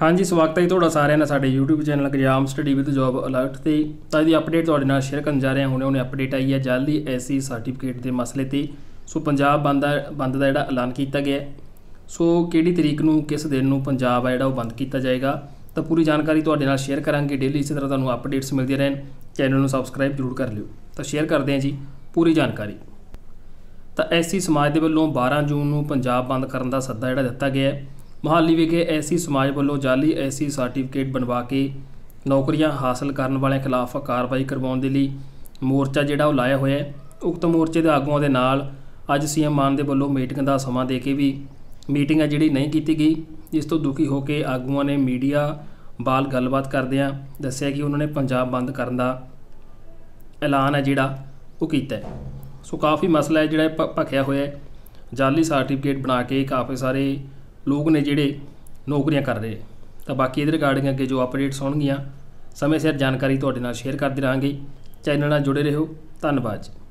ਹਾਂਜੀ ਸਵਾਗਤ ਹੈ ਤੁਹਾਡਾ ਸਾਰਿਆਂ ਦਾ ਸਾਡੇ YouTube channel exam study with job alert ਤੇ ਤਾਂ ਇਹਦੀ ਅਪਡੇਟ ਤੁਹਾਡੇ ਨਾਲ ਸ਼ੇਅਰ ਕਰਨ ਜਾ ਰਹੇ ਹਾਂ ਹੁਣੇ ਉਹਨੇ ਅਪਡੇਟ ਆਈ ਹੈ ਜਲਦੀ ਐਸਸੀ ਸਰਟੀਫਿਕੇਟ ਦੇ ਮਸਲੇ ਤੇ ਸੋ ਪੰਜਾਬ ਬੰਦ ਦਾ ਬੰਦ ਦਾ ਜਿਹੜਾ ਐਲਾਨ ਕੀਤਾ ਗਿਆ ਸੋ ਕਿਹੜੀ ਤਰੀਕ ਨੂੰ ਕਿਸ ਦਿਨ ਨੂੰ ਪੰਜਾਬ ਆ ਜਿਹੜਾ ਉਹ ਬੰਦ ਕੀਤਾ ਜਾਏਗਾ ਤਾਂ ਪੂਰੀ ਜਾਣਕਾਰੀ ਤੁਹਾਡੇ ਨਾਲ ਸ਼ੇਅਰ ਕਰਾਂਗੇ ਡੇਲੀ ਇਸੇ ਤਰ੍ਹਾਂ ਤੁਹਾਨੂੰ ਅਪਡੇਟਸ ਮਿਲਦੇ ਰਹਿਣ ਚੈਨਲ ਨੂੰ ਸਬਸਕ੍ਰਾਈਬ ਜ਼ਰੂਰ ਕਰ ਲਿਓ ਤਾਂ ਸ਼ੇਅਰ ਕਰਦੇ ਹਾਂ ਜੀ ਪੂਰੀ ਜਾਣਕਾਰੀ ਤਾਂ ਐਸਸੀ ਸਮਾਜ ਦੇ ਵੱਲੋਂ 12 ਜੂਨ ਨੂੰ ਪੰਜਾਬ ਬੰਦ ਕਰਨ ਦਾ ਸੱਦਾ ਜਿਹੜਾ ਦਿੱਤਾ ਗਿਆ ਹੈ ਮਹਾਲੀ ਵਿਖੇ ਐਸੀ ਸਮਾਜ ਵੱਲੋਂ ਜਾਲੀ ਐਸੀ ਸਰਟੀਫਿਕੇਟ ਬਣਵਾ ਕੇ ਨੌਕਰੀਆਂ ਹਾਸਲ ਕਰਨ ਵਾਲਿਆਂ ਖਿਲਾਫ ਕਾਰਵਾਈ ਕਰਵਾਉਣ ਦੇ ਲਈ ਮੋਰਚਾ ਜਿਹੜਾ ਉਹ ਲਾਇਆ ਹੋਇਆ ਹੈ ਉਕਤ ਮੋਰਚੇ ਦੇ ਆਗੂਆਂ ਦੇ ਨਾਲ ਅੱਜ ਸੀਐਮ ਮਾਨ ਦੇ ਵੱਲੋਂ ਮੀਟਿੰਗ ਦਾ ਸਮਾਂ ਦੇ ਕੇ ਵੀ ਮੀਟਿੰਗ ਆ ਜਿਹੜੀ ਨਹੀਂ ਕੀਤੀ ਗਈ ਇਸ ਤੋਂ ਦੁਖੀ ਹੋ ਕੇ ਆਗੂਆਂ ਨੇ ਮੀਡੀਆ ਬਾਲ ਗੱਲਬਾਤ ਕਰਦਿਆਂ ਦੱਸਿਆ ਕਿ ਉਹਨਾਂ ਨੇ ਪੰਜਾਬ ਬੰਦ ਕਰਨ ਦਾ ਐਲਾਨ ਹੈ ਜਿਹੜਾ ਉਹ ਕੀਤਾ ਹੈ ਸੋ ਕਾਫੀ ਮਸਲਾ ਹੈ ਜਿਹੜਾ ਭਖਿਆ ਹੋਇਆ ਹੈ ਜਾਲੀ ਸਰਟੀਫਿਕੇਟ ਬਣਾ ਕੇ ਕਾਫੀ ਸਾਰੇ ਲੋਕ ਨੇ ਜਿਹੜੇ ਨੌਕਰੀਆਂ ਕਰ ਰਹੇ ਤਾਂ ਬਾਕੀ ਇਹਦੇ ਰਿਗਾਰਡਿੰਗ ਅੱਗੇ ਜੋ ਅਪਡੇਟਸ ਹੋਣਗੀਆਂ ਸਮੇਂ ਸਿਰ ਜਾਣਕਾਰੀ ਤੁਹਾਡੇ ਨਾਲ ਸ਼ੇਅਰ ਕਰਦੇ ਰਹਾਂਗੇ ਚੈਨਲ ਨਾਲ ਜੁੜੇ ਰਹੋ ਧੰਨਵਾਦ